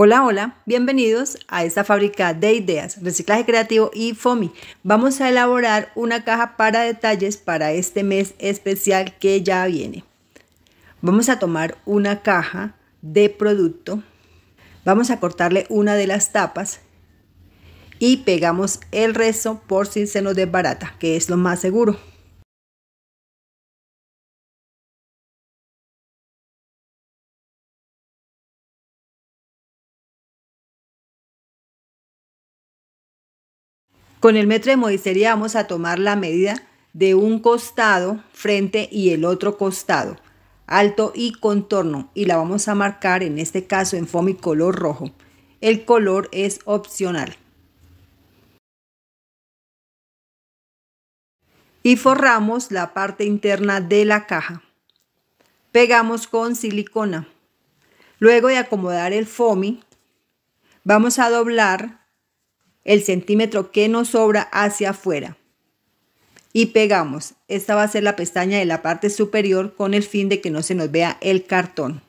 Hola, hola, bienvenidos a esta fábrica de ideas, reciclaje creativo y FOMI. Vamos a elaborar una caja para detalles para este mes especial que ya viene. Vamos a tomar una caja de producto, vamos a cortarle una de las tapas y pegamos el resto por si se nos desbarata, que es lo más seguro. Con el metro de modistería vamos a tomar la medida de un costado, frente y el otro costado, alto y contorno, y la vamos a marcar en este caso en foamy color rojo. El color es opcional. Y forramos la parte interna de la caja. Pegamos con silicona. Luego de acomodar el foamy, vamos a doblar el centímetro que nos sobra hacia afuera. Y pegamos. Esta va a ser la pestaña de la parte superior con el fin de que no se nos vea el cartón.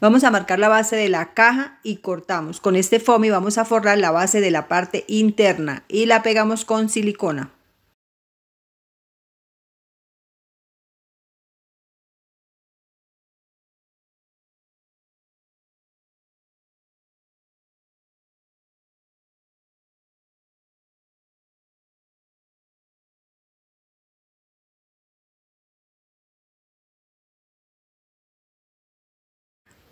Vamos a marcar la base de la caja y cortamos. Con este foamy vamos a forrar la base de la parte interna y la pegamos con silicona.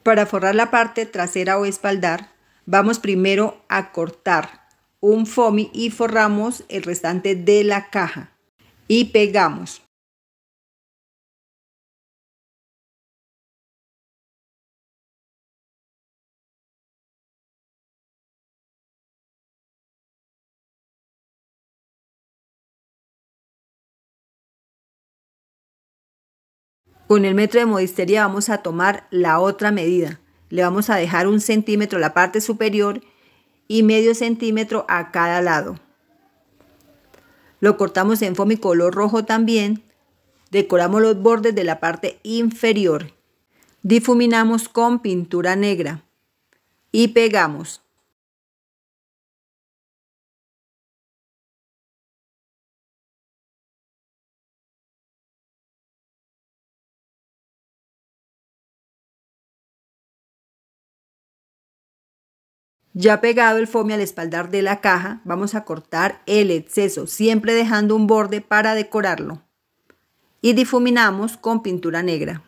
Para forrar la parte trasera o espaldar, vamos primero a cortar un foamy y forramos el restante de la caja y pegamos. Con el metro de modistería vamos a tomar la otra medida. Le vamos a dejar un centímetro la parte superior y medio centímetro a cada lado. Lo cortamos en y color rojo también. Decoramos los bordes de la parte inferior. Difuminamos con pintura negra. Y pegamos. Ya pegado el fome al espaldar de la caja, vamos a cortar el exceso, siempre dejando un borde para decorarlo. Y difuminamos con pintura negra.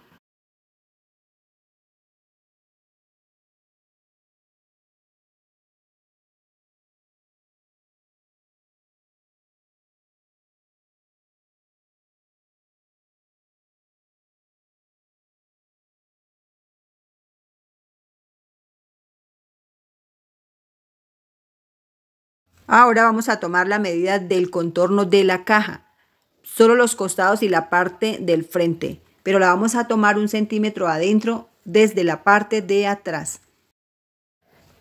Ahora vamos a tomar la medida del contorno de la caja, solo los costados y la parte del frente, pero la vamos a tomar un centímetro adentro desde la parte de atrás.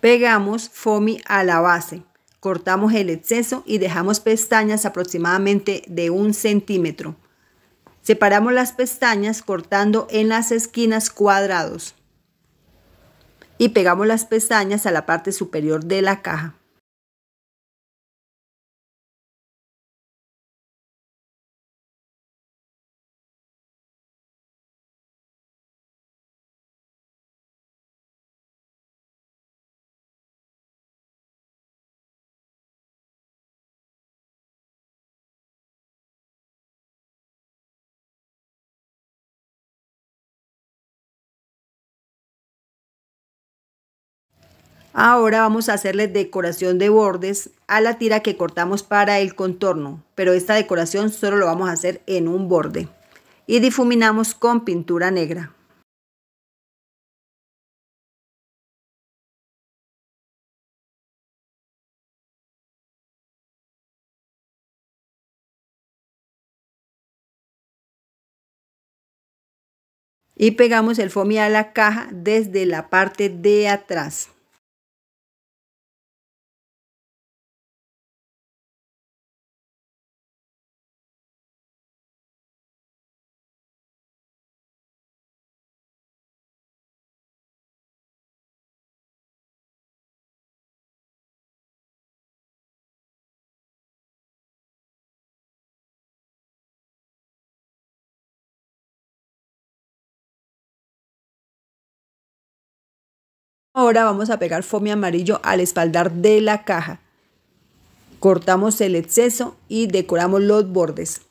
Pegamos FOMI a la base, cortamos el exceso y dejamos pestañas aproximadamente de un centímetro. Separamos las pestañas cortando en las esquinas cuadrados y pegamos las pestañas a la parte superior de la caja. Ahora vamos a hacerle decoración de bordes a la tira que cortamos para el contorno, pero esta decoración solo lo vamos a hacer en un borde. Y difuminamos con pintura negra. Y pegamos el foamy a la caja desde la parte de atrás. Ahora vamos a pegar fome amarillo al espaldar de la caja. Cortamos el exceso y decoramos los bordes.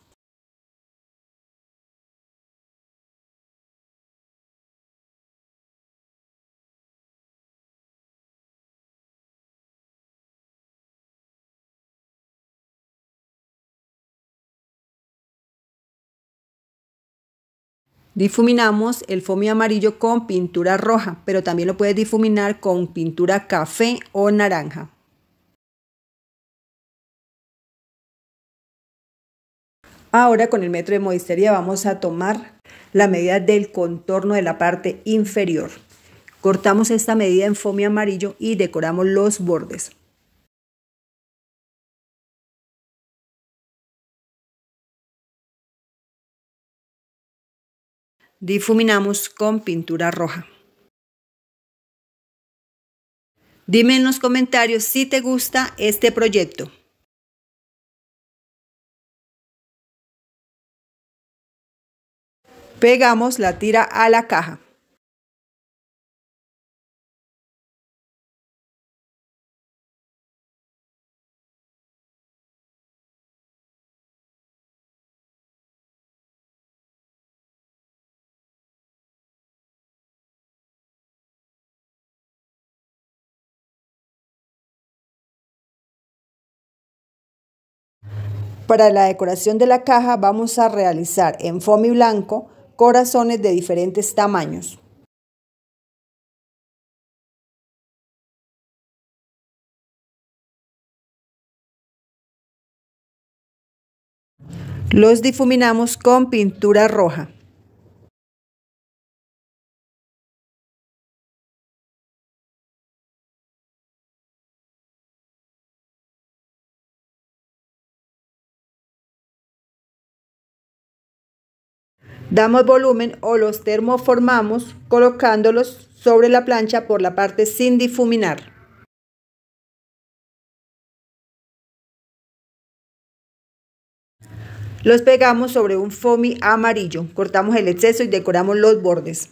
Difuminamos el foamy amarillo con pintura roja, pero también lo puedes difuminar con pintura café o naranja. Ahora con el metro de modistería vamos a tomar la medida del contorno de la parte inferior. Cortamos esta medida en foamy amarillo y decoramos los bordes. Difuminamos con pintura roja. Dime en los comentarios si te gusta este proyecto. Pegamos la tira a la caja. Para la decoración de la caja vamos a realizar en foamy blanco corazones de diferentes tamaños. Los difuminamos con pintura roja. Damos volumen o los termoformamos colocándolos sobre la plancha por la parte sin difuminar. Los pegamos sobre un foamy amarillo, cortamos el exceso y decoramos los bordes.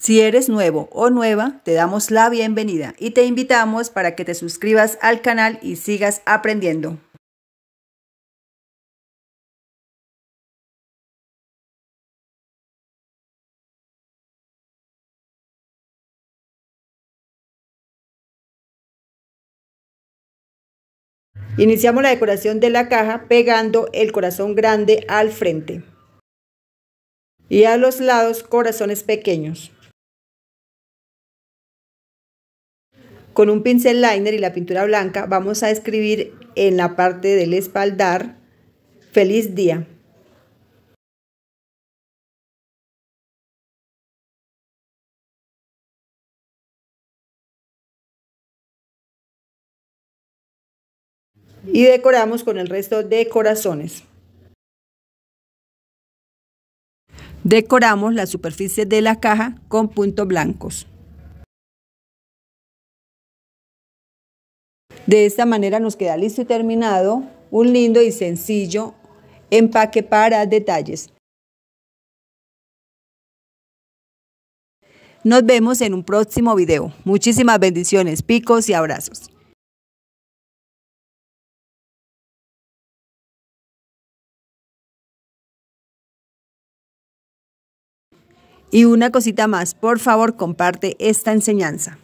Si eres nuevo o nueva, te damos la bienvenida y te invitamos para que te suscribas al canal y sigas aprendiendo. Iniciamos la decoración de la caja pegando el corazón grande al frente y a los lados corazones pequeños. Con un pincel liner y la pintura blanca vamos a escribir en la parte del espaldar Feliz día. y decoramos con el resto de corazones. Decoramos la superficie de la caja con puntos blancos. De esta manera nos queda listo y terminado un lindo y sencillo empaque para detalles. Nos vemos en un próximo video. Muchísimas bendiciones, picos y abrazos. Y una cosita más, por favor comparte esta enseñanza.